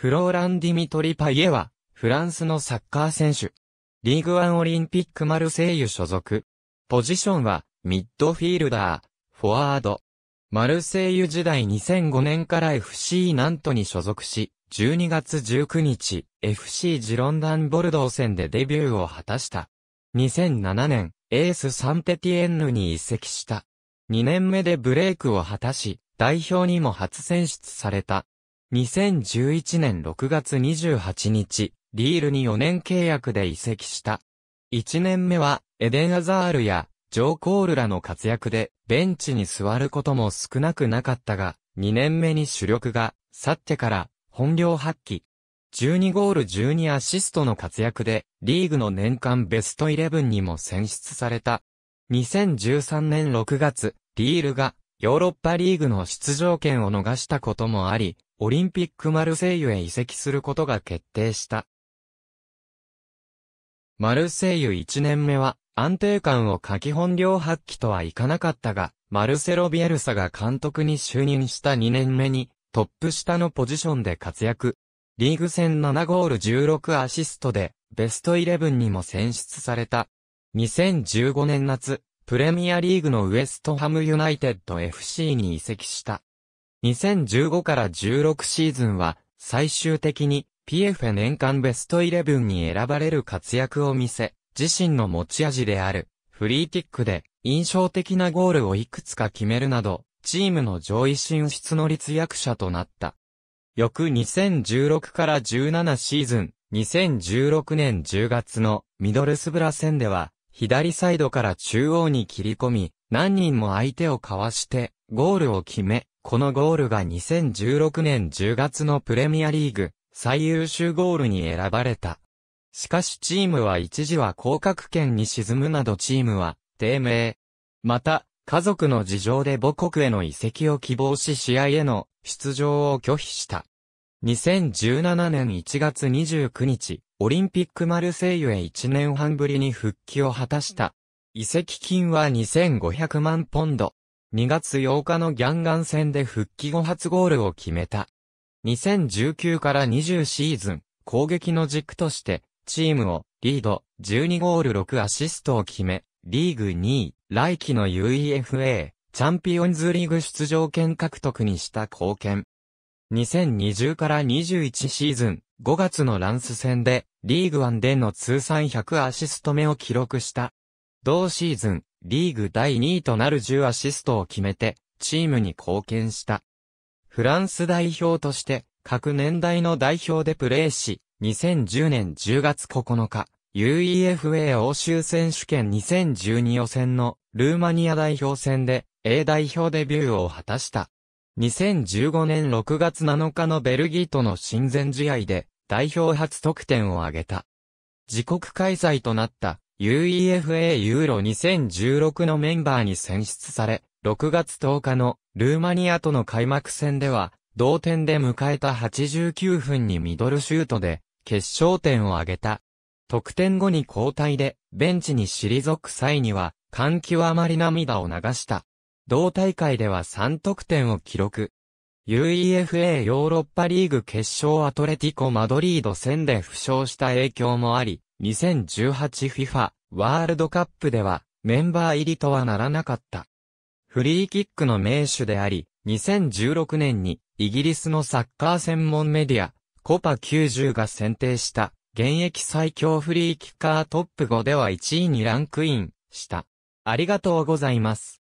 フローラン・ディミトリ・パイエは、フランスのサッカー選手。リーグワンオリンピックマルセイユ所属。ポジションは、ミッドフィールダー、フォワード。マルセイユ時代2005年から FC ナントに所属し、12月19日、FC ジロンダンボルドー戦でデビューを果たした。2007年、エースサンテティエンヌに移籍した。2年目でブレイクを果たし、代表にも初選出された。2011年6月28日、リールに4年契約で移籍した。1年目は、エデン・アザールや、ジョー・コールらの活躍で、ベンチに座ることも少なくなかったが、2年目に主力が、去ってから、本領発揮。12ゴール12アシストの活躍で、リーグの年間ベストイレブンにも選出された。2013年6月、リールが、ヨーロッパリーグの出場権を逃したこともあり、オリンピックマルセイユへ移籍することが決定した。マルセイユ1年目は安定感を書き本領発揮とはいかなかったが、マルセロ・ビエルサが監督に就任した2年目にトップ下のポジションで活躍。リーグ戦7ゴール16アシストでベスト11にも選出された。2015年夏、プレミアリーグのウエストハムユナイテッド FC に移籍した。2015から16シーズンは、最終的に PF 年間ベストイレブンに選ばれる活躍を見せ、自身の持ち味である、フリーキックで印象的なゴールをいくつか決めるなど、チームの上位進出の立役者となった。翌2016から17シーズン、2016年10月のミドルスブラ戦では、左サイドから中央に切り込み、何人も相手をかわして、ゴールを決め、このゴールが2016年10月のプレミアリーグ最優秀ゴールに選ばれた。しかしチームは一時は降格圏に沈むなどチームは低迷。また、家族の事情で母国への移籍を希望し試合への出場を拒否した。2017年1月29日、オリンピックマルセイユへ1年半ぶりに復帰を果たした。移籍金は2500万ポンド、2月8日のギャンガン戦で復帰後初ゴールを決めた。2019から20シーズン、攻撃の軸として、チームをリード、12ゴール6アシストを決め、リーグ2位、来季の UEFA、チャンピオンズリーグ出場権獲得にした貢献。2020から21シーズン、5月のランス戦で、リーグワンでの通算100アシスト目を記録した。同シーズン、リーグ第2位となる10アシストを決めて、チームに貢献した。フランス代表として、各年代の代表でプレーし、2010年10月9日、UEFA 欧州選手権2012予選のルーマニア代表戦で A 代表デビューを果たした。2015年6月7日のベルギーとの親善試合で代表初得点を挙げた。自国開催となった UEFA ユーロ2016のメンバーに選出され、6月10日のルーマニアとの開幕戦では、同点で迎えた89分にミドルシュートで、決勝点を挙げた。得点後に交代で、ベンチに退く際には、はあまり涙を流した。同大会では3得点を記録。UEFA ヨーロッパリーグ決勝アトレティコ・マドリード戦で負傷した影響もあり、2018FIFA ワールドカップではメンバー入りとはならなかった。フリーキックの名手であり、2016年にイギリスのサッカー専門メディア、コパ90が選定した現役最強フリーキッカートップ5では1位にランクインした。ありがとうございます。